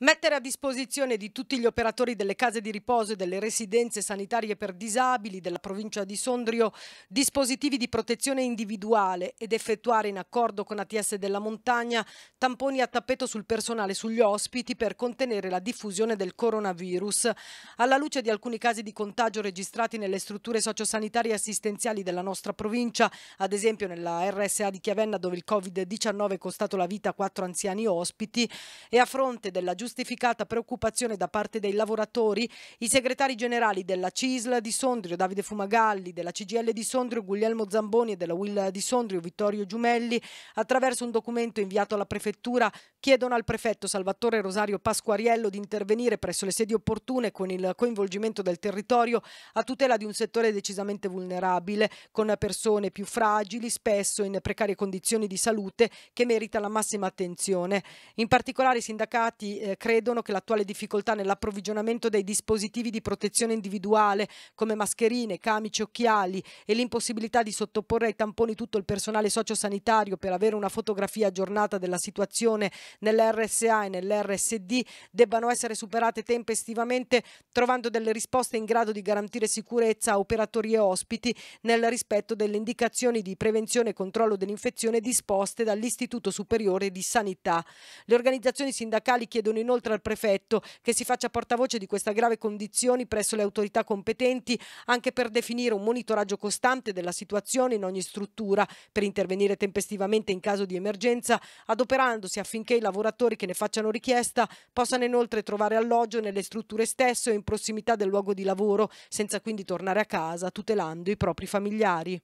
Mettere a disposizione di tutti gli operatori delle case di riposo e delle residenze sanitarie per disabili della provincia di Sondrio dispositivi di protezione individuale ed effettuare in accordo con ATS della montagna tamponi a tappeto sul personale e sugli ospiti per contenere la diffusione del coronavirus. Alla luce di alcuni casi di contagio registrati nelle strutture sociosanitarie assistenziali della nostra provincia, ad esempio nella RSA di Chiavenna dove il Covid-19 è costato la vita a quattro anziani ospiti e a fronte della giustizia giustificata preoccupazione da parte dei lavoratori, i segretari generali della CISL di Sondrio Davide Fumagalli, della CGL di Sondrio Guglielmo Zamboni e della Will di Sondrio Vittorio Giumelli, attraverso un documento inviato alla Prefettura, chiedono al prefetto Salvatore Rosario Pasquariello di intervenire presso le sedi opportune con il coinvolgimento del territorio a tutela di un settore decisamente vulnerabile, con persone più fragili, spesso in precarie condizioni di salute, che merita la massima attenzione. In particolare i sindacati eh, credono che l'attuale difficoltà nell'approvvigionamento dei dispositivi di protezione individuale come mascherine, camici, occhiali e l'impossibilità di sottoporre ai tamponi tutto il personale sociosanitario per avere una fotografia aggiornata della situazione nell'RSA e nell'RSD debbano essere superate tempestivamente trovando delle risposte in grado di garantire sicurezza a operatori e ospiti nel rispetto delle indicazioni di prevenzione e controllo dell'infezione disposte dall'Istituto Superiore di Sanità. Le organizzazioni sindacali chiedono inoltre inoltre al prefetto che si faccia portavoce di questa grave condizione presso le autorità competenti anche per definire un monitoraggio costante della situazione in ogni struttura per intervenire tempestivamente in caso di emergenza adoperandosi affinché i lavoratori che ne facciano richiesta possano inoltre trovare alloggio nelle strutture stesse o in prossimità del luogo di lavoro senza quindi tornare a casa tutelando i propri familiari.